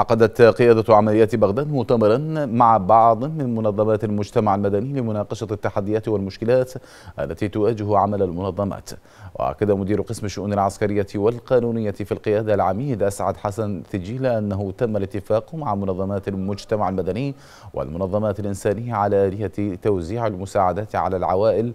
عقدت قيادة عمليات بغداد مؤتمرا مع بعض من منظمات المجتمع المدني لمناقشة التحديات والمشكلات التي تواجه عمل المنظمات وأكد مدير قسم الشؤون العسكرية والقانونية في القيادة العميد أسعد حسن ثجيل أنه تم الاتفاق مع منظمات المجتمع المدني والمنظمات الإنسانية على آلية توزيع المساعدات على العوائل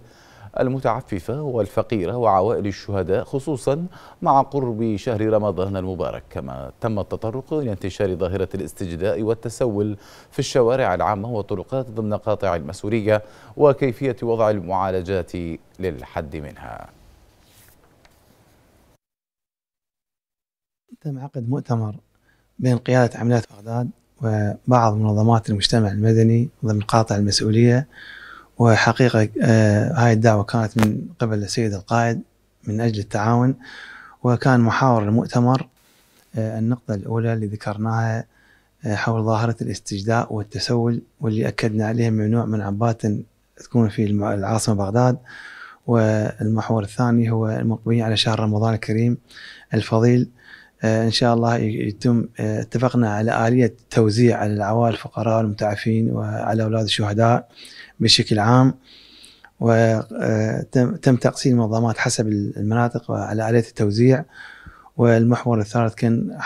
المتعففة والفقيرة وعوائل الشهداء خصوصا مع قرب شهر رمضان المبارك كما تم التطرق إلى انتشار ظاهرة الاستجداء والتسول في الشوارع العامة والطرقات ضمن قاطع المسؤولية وكيفية وضع المعالجات للحد منها تم عقد مؤتمر بين قيادة عمليات بغداد وبعض منظمات المجتمع المدني ضمن قاطع المسؤولية وحقيقة آه، هاي الدعوة كانت من قبل السيد القائد من أجل التعاون وكان محاور المؤتمر آه، النقطة الأولى اللي ذكرناها آه، حول ظاهرة الاستجداء والتسول واللي أكدنا عليها ممنوع من عبات تكون في العاصمة بغداد والمحور الثاني هو المقبلين على شهر رمضان الكريم الفضيل آه، ان شاء الله يتم آه، اتفقنا على اليه توزيع على العوائل الفقراء والمتعفين وعلى اولاد الشهداء بشكل عام وتم آه، تقسيم المنظمات حسب المناطق وعلى اليه التوزيع والمحور الثالث كان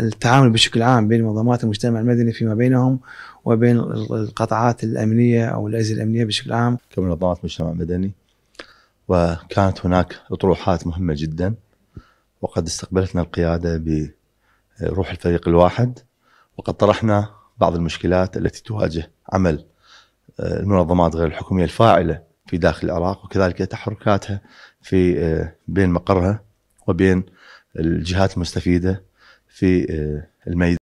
التعامل بشكل عام بين منظمات المجتمع المدني فيما بينهم وبين القطاعات الامنيه او الاجهزه الامنيه بشكل عام كمنظمات مجتمع مدني وكانت هناك اطروحات مهمه جدا وقد استقبلتنا القيادة بروح الفريق الواحد وقد طرحنا بعض المشكلات التي تواجه عمل آه، المنظمات غير الحكومية الفاعلة في داخل العراق وكذلك تحركاتها في آه، بين مقرها وبين الجهات المستفيدة في آه، الميدان